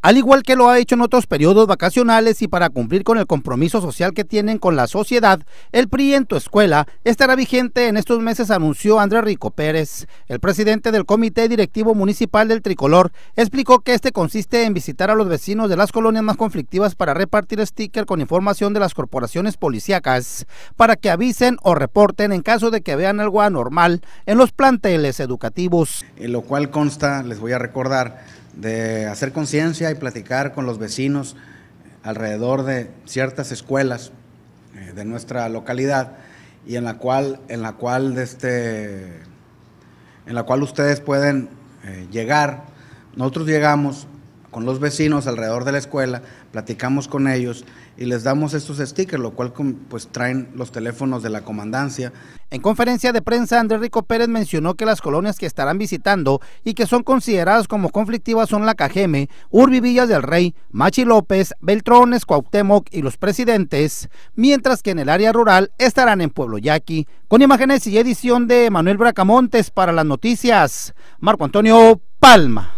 al igual que lo ha hecho en otros periodos vacacionales y para cumplir con el compromiso social que tienen con la sociedad, el PRI en tu escuela estará vigente en estos meses, anunció Andrés Rico Pérez. El presidente del Comité Directivo Municipal del Tricolor explicó que este consiste en visitar a los vecinos de las colonias más conflictivas para repartir sticker con información de las corporaciones policíacas, para que avisen o reporten en caso de que vean algo anormal en los planteles educativos. En lo cual consta, les voy a recordar, de hacer conciencia y platicar con los vecinos alrededor de ciertas escuelas eh, de nuestra localidad y en la cual, en la cual, de este, en la cual ustedes pueden eh, llegar. Nosotros llegamos con los vecinos alrededor de la escuela, platicamos con ellos y les damos estos stickers, lo cual pues traen los teléfonos de la comandancia. En conferencia de prensa, Andrés Rico Pérez mencionó que las colonias que estarán visitando y que son consideradas como conflictivas son La Cajeme, Urbi Villas del Rey, Machi López, Beltrones, Cuauhtémoc y los presidentes, mientras que en el área rural estarán en Pueblo Yaqui. Con imágenes y edición de Manuel Bracamontes para las noticias, Marco Antonio Palma.